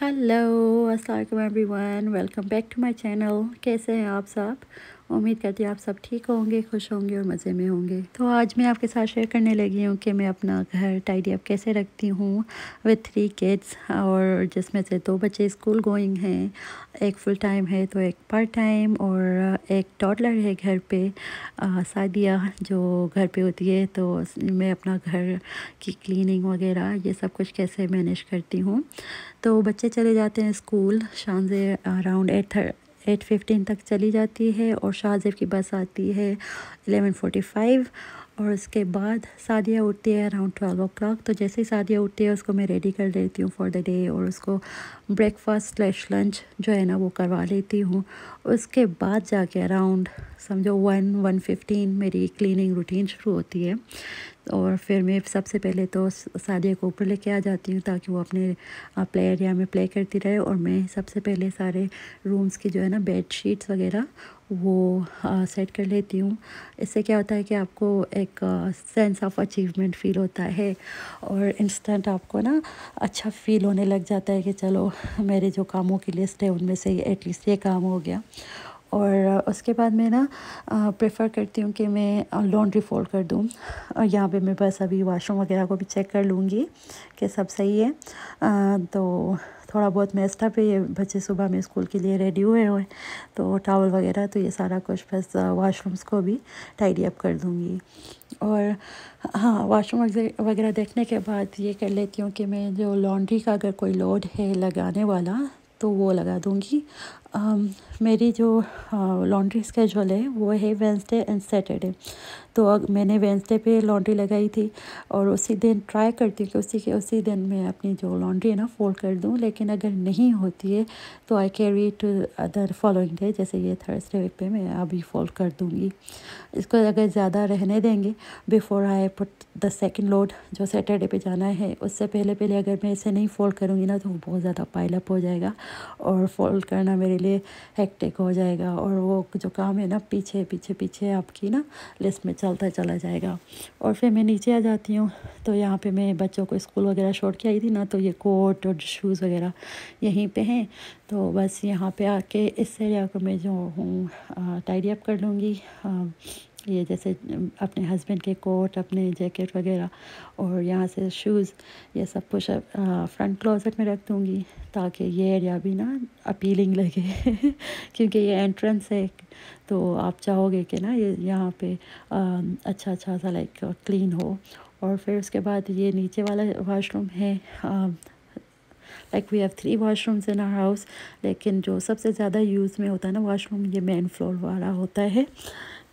Hello अस्सलाम वालेकुम everyone welcome back to my channel कैसे हैं आप सब उम्मीद करती हूँ आप सब ठीक होंगे खुश होंगे और मज़े में होंगे तो आज मैं आपके साथ शेयर करने लगी हूँ कि मैं अपना घर टाइडी अप कैसे रखती हूँ विथ थ्री किड्स और जिसमें से दो बच्चे स्कूल गोइंग हैं एक फुल टाइम है तो एक पार्ट टाइम और एक टॉडलर है घर पे सादिया जो घर पे होती है तो मैं अपना घर की क्लिनिंग वगैरह ये सब कुछ कैसे मैनेज करती हूँ तो बच्चे चले जाते हैं स्कूल शाम से अराउंड एट एट फिफ्टीन तक चली जाती है और शाहजेब की बस आती है एलेवन फोटी फाइव और उसके बाद सादिया उठती है अराउंड ट्वेल्व ओ क्लाक तो जैसे ही सादिया उठती है उसको मैं रेडी कर लेती हूँ फॉर द डे और उसको ब्रेकफास्ट स्लैश लंच जो है ना वो करवा लेती हूँ उसके बाद जाके अराउंड समझो वन वन फिफ्टीन मेरी क्लीनिंग रूटीन शुरू होती है और फिर मैं सबसे पहले तो सादिया को ऊपर लेके आ जाती हूँ ताकि वो अपने प्ले एरिया में प्ले करती रहे और मैं सबसे पहले सारे रूम्स की जो है ना बेड शीट्स वगैरह वो आ, सेट कर लेती हूँ इससे क्या होता है कि आपको एक सेंस ऑफ अचीवमेंट फील होता है और इंस्टेंट आपको ना अच्छा फील होने लग जाता है कि चलो मेरे जो कामों की लिस्ट है उनमें से एटलीस्ट ये काम हो गया और उसके बाद मैं ना प्रेफर करती हूँ कि मैं लॉन्ड्री फोल्ड कर दूँ और यहाँ पे मैं बस अभी वाशरूम वगैरह को भी चेक कर लूँगी कि सब सही है आ, तो थोड़ा बहुत मेस्टा पे ये बच्चे सुबह में स्कूल के लिए रेडी हुए हुए तो टावल वगैरह तो ये सारा कुछ बस वाशरूम्स को भी टाइडी अप कर दूँगी और हाँ वाशरूम वगैरह देखने के बाद ये कर लेती हूँ कि मैं जो लॉन्ड्री का अगर कोई लोड है लगाने वाला तो वो लगा दूँगी मेरी जो लॉन्ड्री स्केजल है वो है वेंसडे एंड सैटरडे तो अब मैंने वेंसडे पे लॉन्ड्री लगाई थी और उसी दिन ट्राई करती हूँ कि उसी के उसी दिन मैं अपनी जो लॉन्ड्री है ना फोल्ड कर दूँ लेकिन अगर नहीं होती है तो I carry to other following day जैसे ये थर्सडे पे मैं अभी फोल्ड कर दूँगी इसको अगर ज़्यादा रहने देंगे before I put the second load जो सैटरडे पे जाना है उससे पहले पहले अगर मैं इसे नहीं फोल्ड करूँगी ना तो बहुत ज़्यादा पाइलअप हो जाएगा और फोल्ड करना मेरे लिए हेक्टिक हो जाएगा और वो जो काम है ना पीछे पीछे पीछे आपकी ना लिस्ट में चल चलता चला जाएगा और फिर मैं नीचे आ जाती हूँ तो यहाँ पे मैं बच्चों को स्कूल वगैरह छोड़ के आई थी ना तो ये कोट और शूज़ वगैरह यहीं पे हैं तो बस यहाँ पे आके इस एरिया को मैं जो हूँ टाइडी अप कर लूँगी ये जैसे अपने हस्बैंड के कोट अपने जैकेट वगैरह और यहाँ से शूज़ ये सब कुछ फ्रंट क्लोज़ेट में रख दूँगी ताकि ये एरिया भी ना अपीलिंग लगे क्योंकि ये एंट्रेंस है तो आप चाहोगे कि ना ये यहाँ पे आ, अच्छा अच्छा सा लाइक क्लीन हो और फिर उसके बाद ये नीचे वाला वाशरूम है uh, like we have three washrooms in our house लेकिन जो सबसे ज़्यादा यूज़ में होता है ना वाशरूम ये मेन फ्लोर वाला होता है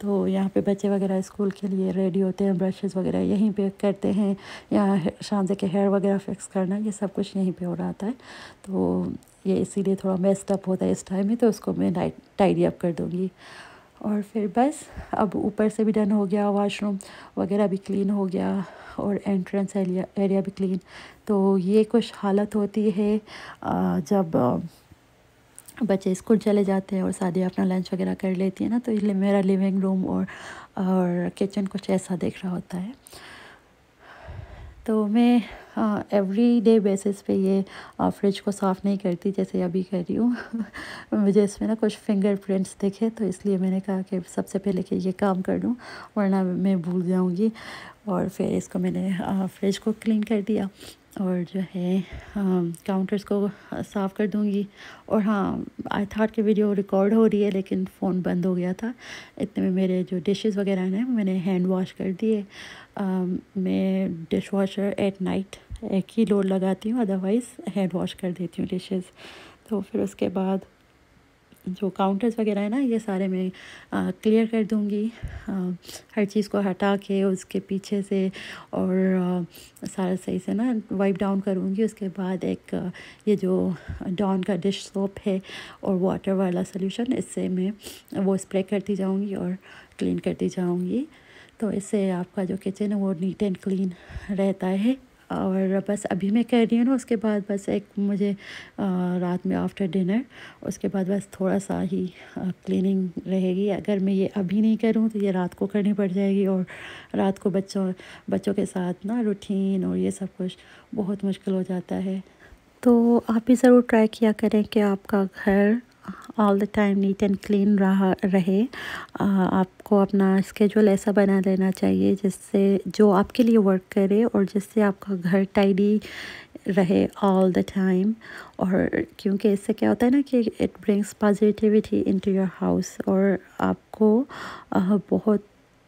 तो यहाँ पे बच्चे वगैरह स्कूल के लिए रेडी होते हैं ब्रशेस वगैरह यहीं पे करते हैं या शांजे के हेयर वगैरह फिक्स करना ये सब कुछ यहीं पे हो रहा था तो ये इसीलिए थोड़ा मेस्टअप अप होता है इस टाइम में तो उसको मैं नाइट टाइडी अप कर दूँगी और फिर बस अब ऊपर से भी डन हो गया वाशरूम वगैरह भी क्लीन हो गया और एंट्रेंस एरिया एरिया भी क्लीन तो ये कुछ हालत होती है जब बच्चे स्कूल चले जाते हैं और शादी अपना लंच वगैरह कर लेती है ना तो इसलिए मेरा लिविंग रूम और और किचन कुछ ऐसा देख रहा होता है तो मैं एवरी डे बेसिस पे ये फ्रिज को साफ़ नहीं करती जैसे अभी कर रही हूँ मुझे इसमें ना कुछ फिंगर प्रिंट्स दिखे तो इसलिए मैंने कहा कि सबसे पहले कि ये काम कर लूँ वरना मैं भूल जाऊँगी और फिर इसको मैंने फ्रिज को क्लीन कर दिया और जो है काउंटर्स um, को uh, साफ़ कर दूँगी और हाँ आई थाट कि वीडियो रिकॉर्ड हो रही है लेकिन फ़ोन बंद हो गया था इतने में मेरे जो डिशेस वगैरह हैं मैंने हैंड वॉश कर दिए um, मैं डिश वॉशर एट नाइट एक ही लोड लगाती हूँ अदरवाइज़ हैंड वॉश कर देती हूँ डिशेस तो फिर उसके बाद जो काउंटर्स वगैरह है ना ये सारे मैं क्लियर कर दूँगी हर चीज़ को हटा के उसके पीछे से और आ, सारा सही से ना वाइप डाउन करूँगी उसके बाद एक ये जो डॉन का डिश सोप है और वाटर वाला सोल्यूशन इससे मैं वो स्प्रे करती जाऊँगी और क्लीन करती जाऊँगी तो इससे आपका जो किचन है वो नीट एंड क्लीन रहता है और बस अभी मैं कह रही हूँ ना उसके बाद बस एक मुझे रात में आफ्टर डिनर उसके बाद बस थोड़ा सा ही क्लीनिंग रहेगी अगर मैं ये अभी नहीं करूँ तो ये रात को करनी पड़ जाएगी और रात को बच्चों बच्चों के साथ ना रूटीन और ये सब कुछ बहुत मुश्किल हो जाता है तो आप भी ज़रूर ट्राई किया करें कि आपका घर all the time neat and clean रहा रहे आ, आपको अपना स्केजूल ऐसा बना लेना चाहिए जिससे जो आपके लिए वर्क करे और जिससे आपका घर टाइडी रहे ऑल द टाइम और क्योंकि इससे क्या होता है ना कि it brings positivity into your house और आपको बहुत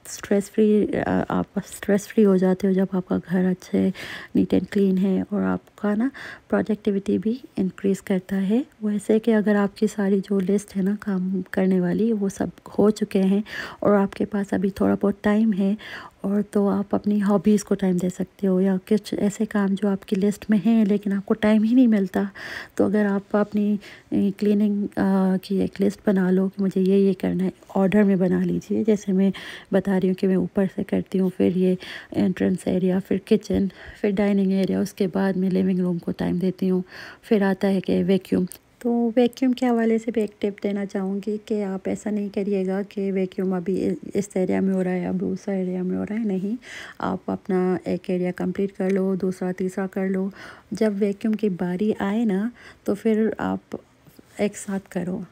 स्ट्रेस फ्री आप स्ट्रेस फ्री हो जाते हो जब आपका घर अच्छे नीट एंड क्लीन है और आपका ना प्रोडक्टिविटी भी इंक्रीज़ करता है वैसे कि अगर आपकी सारी जो लिस्ट है ना काम करने वाली वो सब हो चुके हैं और आपके पास अभी थोड़ा बहुत टाइम है और तो आप अपनी हॉबीज़ को टाइम दे सकते हो या कुछ ऐसे काम जो आपकी लिस्ट में हैं लेकिन आपको टाइम ही नहीं मिलता तो अगर आप अपनी क्लीनिंग की एक लिस्ट बना लो कि मुझे ये ये करना है ऑर्डर में बना लीजिए जैसे मैं बता रही हूँ कि मैं ऊपर से करती हूँ फिर ये एंट्रेंस एरिया फिर किचन फिर डाइनिंग एरिया उसके बाद मैं लिविंग रूम को टाइम देती हूँ फिर आता है कि वैक्यूम तो वैक्यूम के हवाले से भी एक टिप देना चाहूँगी कि आप ऐसा नहीं करिएगा कि वैक्यूम अभी इस एरिया में हो रहा है अभी उस एरिया में हो रहा है नहीं आप अपना एक एरिया कंप्लीट कर लो दूसरा तीसरा कर लो जब वैक्यूम की बारी आए ना तो फिर आप एक साथ करो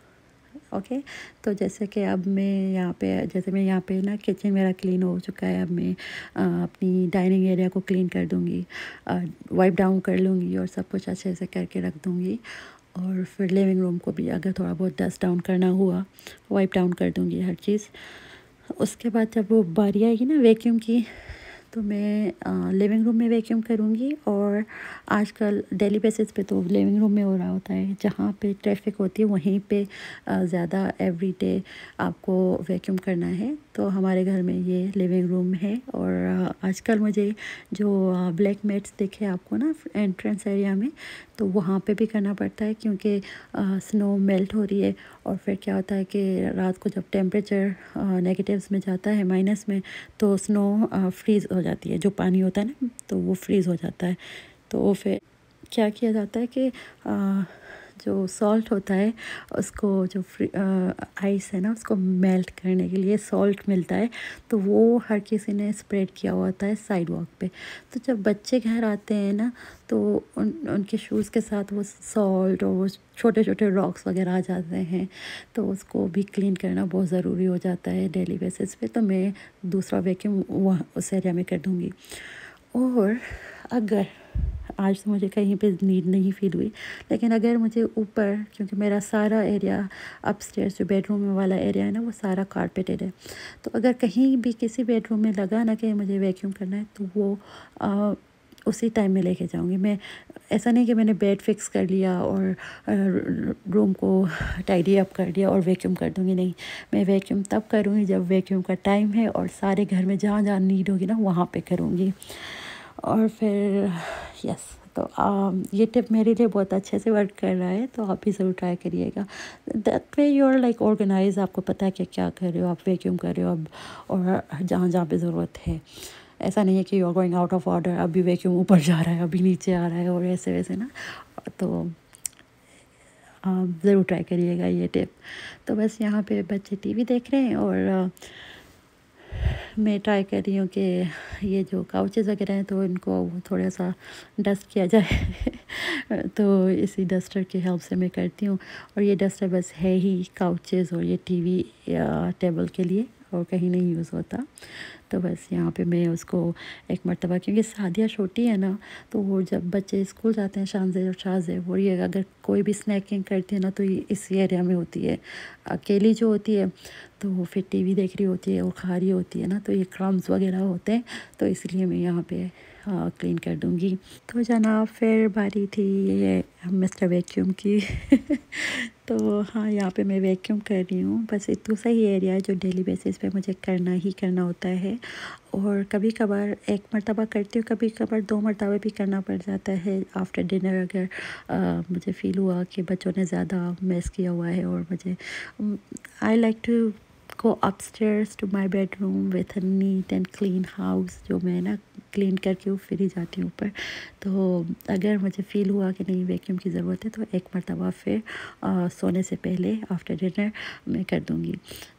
ओके okay? तो जैसे कि अब मैं यहाँ पे जैसे मैं यहाँ पे ना किचन मेरा क्लीन हो चुका है अब मैं आ, अपनी डाइनिंग एरिया को क्लीन कर दूँगी वाइप डाउन कर लूँगी और सब कुछ अच्छे से करके रख दूँगी और फिर लिविंग रूम को भी अगर थोड़ा बहुत डस्ट डाउन करना हुआ वाइप डाउन कर दूँगी हर चीज़ उसके बाद जब वो बारी आएगी ना वैक्यूम की तो मैं लिविंग रूम में वैक्यूम करूँगी और आजकल डेली बेसिस पे तो लिविंग रूम में हो रहा होता है जहाँ पे ट्रैफिक होती है वहीं पे ज़्यादा एवरी डे आपको वैक्यूम करना है तो हमारे घर में ये लिविंग रूम है और आजकल मुझे जो ब्लैक मेट्स दिखे आपको ना एंट्रेंस एरिया में तो वहाँ पे भी करना पड़ता है क्योंकि स्नो मेल्ट हो रही है और फिर क्या होता है कि रात को जब टेम्परेचर नेगेटिव्स में जाता है माइनस में तो स्नो फ्रीज़ हो जाती है जो पानी होता है ना तो वो फ्रीज़ हो जाता है तो फिर क्या किया जाता है कि जो सॉल्ट होता है उसको जो आइस है ना उसको मेल्ट करने के लिए सॉल्ट मिलता है तो वो हर किसी ने स्प्रेड किया हुआ होता है साइड वॉक पर तो जब बच्चे घर आते हैं ना तो उन उनके शूज़ के साथ वो सॉल्ट और वो छोटे छोटे रॉक्स वगैरह आ जाते हैं तो उसको भी क्लीन करना बहुत ज़रूरी हो जाता है डेली बेसिस पे तो मैं दूसरा वैक्यूम वहाँ उस एरिया में कर दूँगी और अगर आज तो मुझे कहीं पे नीड नहीं फील हुई लेकिन अगर मुझे ऊपर क्योंकि मेरा सारा एरिया अपस्टेयर जो बेडरूम वाला एरिया है ना वो सारा कारपेटेड है तो अगर कहीं भी किसी बेडरूम में लगा ना कि मुझे वैक्यूम करना है तो वो आ, उसी टाइम में लेके जाऊंगी मैं ऐसा नहीं कि मैंने बेड फिक्स कर लिया और रूम को टाइडी अप कर लिया और वैक्यूम कर दूंगी नहीं मैं वैक्यूम तब करूँगी जब वैक्यूम का टाइम है और सारे घर में जहाँ जहाँ नीड होगी ना वहाँ पे करूँगी और फिर यस तो आ, um, ये टिप मेरे लिए बहुत अच्छे से वर्क कर रहा है तो आप भी ज़रूर ट्राई करिएगा that way you are like organise आपको पता है कि क्या कर रहे हो आप वैक्यूम कर रहे हो अब और जहाँ जहाँ पर ज़रूरत है ऐसा नहीं है कि you are going out of order अभी वैक्यूम ऊपर जा रहा है अभी नीचे आ रहा है और ऐसे वैसे ना तो आप ज़रूर ट्राई करिएगा ये टिप तो बस यहाँ पे बच्चे टीवी देख रहे हैं और मैं ट्राई कर रही हूँ कि ये जो काउचेज़ वगैरह हैं तो इनको थोड़ा सा डस्ट किया जाए तो इसी डस्टर की हेल्प से मैं करती हूँ और ये डस्टर बस है ही काउचेज़ और ये टीवी टेबल के लिए और कहीं नहीं यूज़ होता तो बस यहाँ पे मैं उसको एक मरतबा क्योंकि शादियाँ छोटी है ना तो वो जब बच्चे स्कूल जाते हैं शानजे और शाहजे वो ये अगर कोई भी स्नैकिंग करती है ना तो ये इस एरिया में होती है अकेली जो होती है तो वो फिर वी देख रही होती है वो खा रही होती है ना तो ये क्रम्स वगैरह होते हैं तो इसलिए मैं यहाँ पर क्लीन कर दूँगी तो जनाब फिर बारी थी ये मिस्टर वैक्यूम की तो हाँ यहाँ पे मैं वैक्यूम कर रही हूँ बस इतना सा ही एरिया है जो डेली बेसिस पे मुझे करना ही करना होता है और कभी कभार एक मरतबा करती हूँ कभी कभार दो मरतबे भी करना पड़ जाता है आफ्टर डिनर अगर आ, मुझे फ़ील हुआ कि बच्चों ने ज़्यादा मिस किया हुआ है और मुझे I like to go upstairs to my bedroom with a neat and clean house जो मैं ना क्लीन करके वो फिर ही जाती हूँ ऊपर तो अगर मुझे फ़ील हुआ कि नहीं वैक्यूम की ज़रूरत है तो एक मरतबा फिर आ, सोने से पहले आफ्टर डिनर मैं कर दूँगी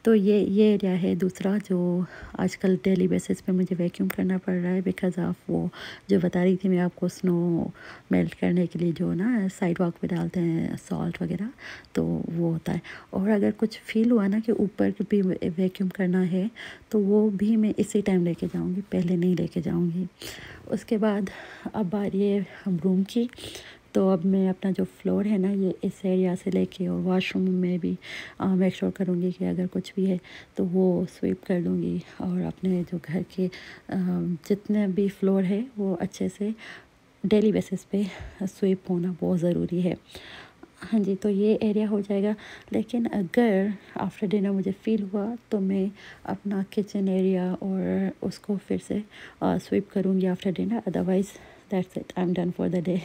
तो ये ये एरिया है दूसरा जो आजकल डेली बेसिस पे मुझे वैक्यूम करना पड़ रहा है बिकॉज ऑफ वो जो बता रही थी मैं आपको स्नो मेल्ट करने के लिए जो ना साइड वॉक पर डालते हैं सॉल्ट वगैरह तो वो होता है और अगर कुछ फील हुआ ना कि ऊपर भी वैक्यूम करना है तो वो भी मैं इसी टाइम लेके जाऊँगी पहले नहीं लेके जाऊँगी नहीं उसके बाद अब बारी है हम रूम की तो अब मैं अपना जो फ्लोर है ना ये इस एरिया से लेके और वाशरूम में भी मेक श्योर करूँगी कि अगर कुछ भी है तो वो स्वीप कर लूँगी और अपने जो घर के जितने भी फ्लोर है वो अच्छे से डेली बेसिस पे स्वीप होना बहुत ज़रूरी है हाँ जी तो ये एरिया हो जाएगा लेकिन अगर आफ्टर डिनर मुझे फील हुआ तो मैं अपना किचन एरिया और उसको फिर से स्वीप करूँगी after dinner otherwise that's it I am done for the day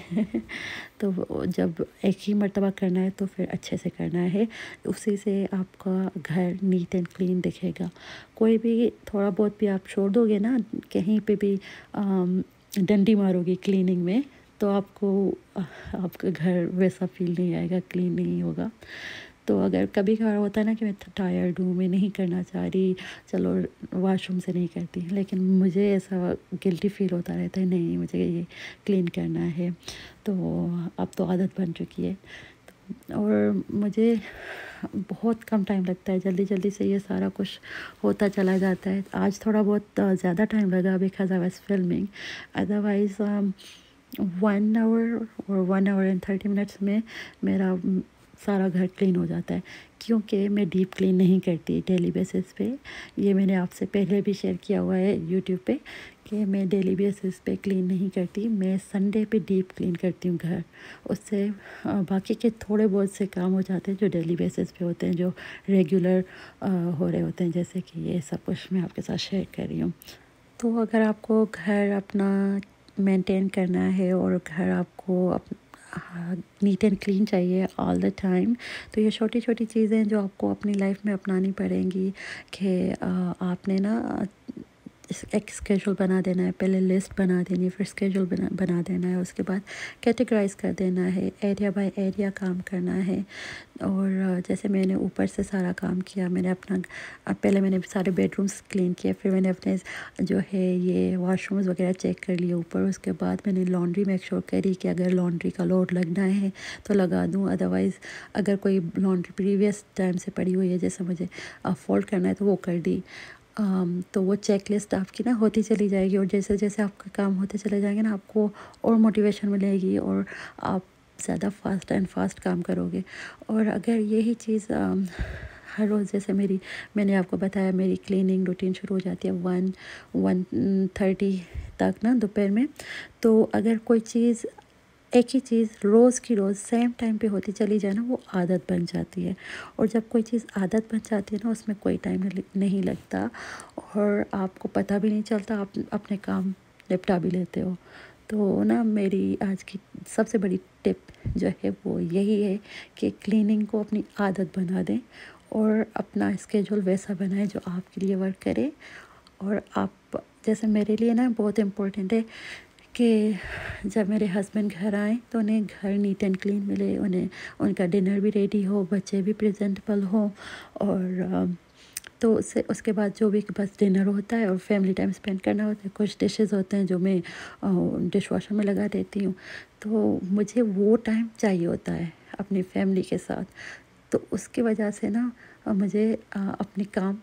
तो जब एक ही मरतबा करना है तो फिर अच्छे से करना है उसी से आपका घर नीट एंड क्लीन दिखेगा कोई भी थोड़ा बहुत भी आप छोड़ दोगे ना कहीं पे भी डंडी मारोगे क्लीनिंग में तो आपको आपका घर वैसा फील नहीं आएगा क्लीन नहीं होगा तो अगर कभी कभार होता है ना कि मैं टायर्ड हूँ मैं नहीं करना चाह रही चलो वाशरूम से नहीं करती लेकिन मुझे ऐसा गिल्टी फील होता रहता है नहीं मुझे ये क्लीन करना है तो अब तो आदत बन चुकी है और मुझे बहुत कम टाइम लगता है जल्दी जल्दी से ये सारा कुछ होता चला जाता है आज थोड़ा बहुत ज़्यादा टाइम लगा because I was filming otherwise one hour और one hour and thirty minutes में मेरा सारा घर क्लीन हो जाता है क्योंकि मैं डीप क्लीन नहीं करती डेली बेसिस पे ये मैंने आपसे पहले भी शेयर किया हुआ है यूट्यूब पे कि मैं डेली बेसिस पे क्लीन नहीं करती मैं संडे पे डीप क्लीन करती हूँ घर उससे बाकी के थोड़े बहुत से काम हो जाते हैं जो डेली बेसिस पे होते हैं जो रेगुलर हो रहे होते हैं जैसे कि ये सब कुछ मैं आपके साथ शेयर कर रही हूँ तो अगर आपको घर अपना मेंटेन करना है और घर आपको नीट एंड क्लीन चाहिए ऑल द टाइम तो ये छोटी छोटी चीज़ें जो आपको अपनी लाइफ में अपनानी पड़ेंगी कि आपने ना एक स्केजल बना देना है पहले लिस्ट बना देनी है फिर स्केजल बना बना देना है उसके बाद कैटेगराइज कर देना है एरिया बाय एरिया काम करना है और जैसे मैंने ऊपर से सारा काम किया मैंने अपना पहले मैंने सारे बेडरूम्स क्लीन किए फिर मैंने अपने जो है ये वाशरूम्स वगैरह चेक कर लिए ऊपर उसके बाद मैंने लॉन्ड्री मेक श्योर करी कि अगर लॉन्ड्री का लोड लगना है तो लगा दूँ अदरवाइज़ अगर कोई लॉन्ड्री प्रीवियस टाइम से पड़ी हुई है जैसे मुझे फोल्ड करना है तो वो कर दी तो वो चेक लिस्ट आपकी ना होती चली जाएगी और जैसे जैसे आपका काम होते चले जाएंगे ना आपको और मोटिवेशन मिलेगी और आप ज़्यादा फास्ट एंड फास्ट काम करोगे और अगर यही चीज़ हर रोज़ जैसे मेरी मैंने आपको बताया मेरी क्लीनिंग रूटीन शुरू हो जाती है वन वन थर्टी तक ना दोपहर में तो अगर कोई चीज़ एक ही चीज़ रोज़ की रोज़ सेम टाइम पे होती चली जाए ना वो आदत बन जाती है और जब कोई चीज़ आदत बन जाती है ना उसमें कोई टाइम नहीं लगता और आपको पता भी नहीं चलता आप अपने काम निपटा भी लेते हो तो ना मेरी आज की सबसे बड़ी टिप जो है वो यही है कि क्लीनिंग को अपनी आदत बना दें और अपना स्केजूल वैसा बनाएं जो आपके लिए वर्क करे और आप जैसे मेरे लिए ना बहुत इम्पोर्टेंट है कि जब मेरे हस्बैंड घर आए तो उन्हें घर नीट एंड क्लीन मिले उन्हें उनका डिनर भी रेडी हो बच्चे भी प्रेजेंटेबल हो और तो उससे उसके बाद जो भी बस डिनर होता है और फैमिली टाइम स्पेंड करना होता है कुछ डिशेस होते हैं जो मैं डिश वॉशर में लगा देती हूँ तो मुझे वो टाइम चाहिए होता है अपनी फैमिली के साथ तो उसकी वजह से ना मुझे अपने काम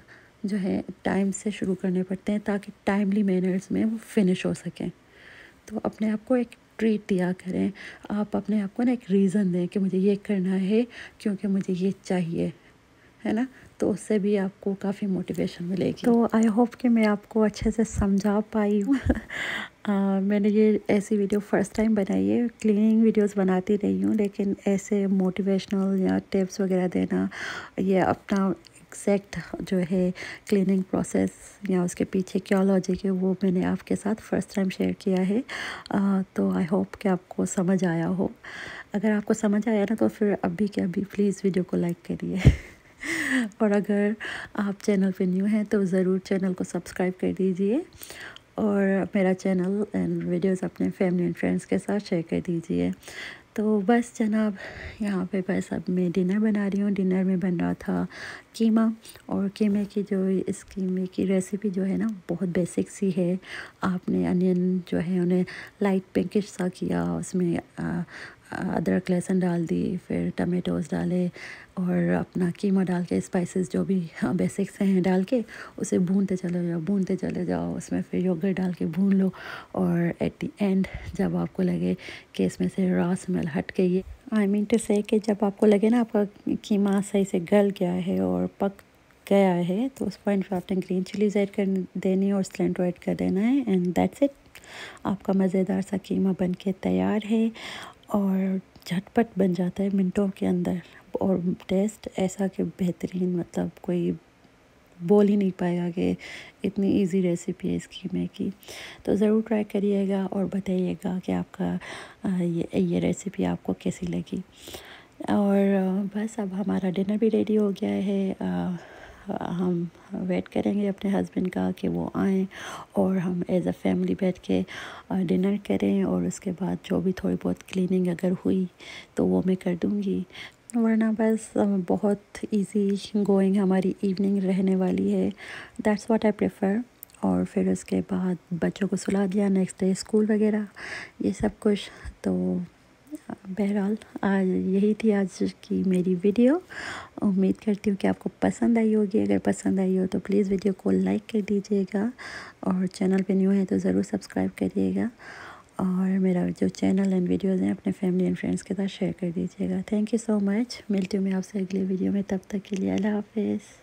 जो है टाइम से शुरू करने पड़ते हैं ताकि टाइमली मैनर्स में वो फिनिश हो सकें तो अपने आप को एक ट्रीट दिया करें आप अपने आप को ना एक रीज़न दें कि मुझे ये करना है क्योंकि मुझे ये चाहिए है ना तो उससे भी आपको काफ़ी मोटिवेशन मिलेगी तो आई होप कि मैं आपको अच्छे से समझा पाई हूँ आ, मैंने ये ऐसी वीडियो फ़र्स्ट टाइम बनाई है क्लीनिंग वीडियोस बनाती रही हूँ लेकिन ऐसे मोटिवेशनल या टिप्स वगैरह देना ये अपना एग्जैक्ट जो है क्लीनिंग प्रोसेस या उसके पीछे क्या लॉजिक है वो मैंने आपके साथ फ़र्स्ट टाइम शेयर किया है आ, तो आई होप कि आपको समझ आया हो अगर आपको समझ आया ना तो फिर अभी के अभी प्लीज़ वीडियो को लाइक करिए और अगर आप चैनल पे न्यू हैं तो ज़रूर चैनल को सब्सक्राइब कर दीजिए और मेरा चैनल एंड वीडियोस अपने फैमिली एंड फ्रेंड्स के साथ शेयर कर दीजिए तो बस जनाब यहाँ पे बस अब मैं डिनर बना रही हूँ डिनर में बन रहा था कीमा और कीमे की जो इस कीमे की रेसिपी जो है ना बहुत बेसिक सी है आपने अनियन जो है उन्हें लाइट पिंकिश सा किया उसमें अदरक लहसुन डाल दी फिर टमेटोज़ डाले और अपना कीमा डाल के स्पाइसेस जो भी बेसिक्स हाँ, हैं डाल के उसे भूनते चले जाओ भूनते चले जाओ उसमें फिर योगर डाल के भून लो और एट दी एंड जब आपको लगे कि इसमें से रॉ स्मेल हट गई है आई मीन टू से कि जब आपको लगे ना आपका कीमा सही से गल गया है और पक गया है तो उस पॉइंट पर आपने ग्रीन चिलीज ऐड कर देनी और सिलेंटो ऐड कर देना है एंड दैट्स इट आपका मज़ेदार सा कीमा बन के तैयार है और झटपट बन जाता है मिनटों के अंदर और टेस्ट ऐसा कि बेहतरीन मतलब कोई बोल ही नहीं पाएगा कि इतनी इजी रेसिपी है इसकी मैं की तो ज़रूर ट्राई करिएगा और बताइएगा कि आपका ये ये रेसिपी आपको कैसी लगी और बस अब हमारा डिनर भी रेडी हो गया है हम वेट करेंगे अपने हस्बैंड का कि वो आएँ और हम एज़ अ फैमिली बैठ के डिनर करें और उसके बाद जो भी थोड़ी बहुत क्लीनिंग अगर हुई तो वो मैं कर दूँगी वरना बस बहुत इजी गोइंग हमारी इवनिंग रहने वाली है दैट्स व्हाट आई प्रेफर और फिर उसके बाद बच्चों को सुला दिया नेक्स्ट डे स्कूल वगैरह ये सब कुछ तो बहरहाल आज यही थी आज की मेरी वीडियो उम्मीद करती हूँ कि आपको पसंद आई होगी अगर पसंद आई हो तो प्लीज़ वीडियो को लाइक कर दीजिएगा और चैनल पे न्यू है तो ज़रूर सब्सक्राइब करिएगा और मेरा जो चैनल एंड वीडियोज़ हैं अपने फैमिली एंड फ्रेंड्स के साथ शेयर कर दीजिएगा थैंक यू सो मच मिलती हूँ मैं आपसे अगले वीडियो में तब तक के लिए अल्लाह हाफिज़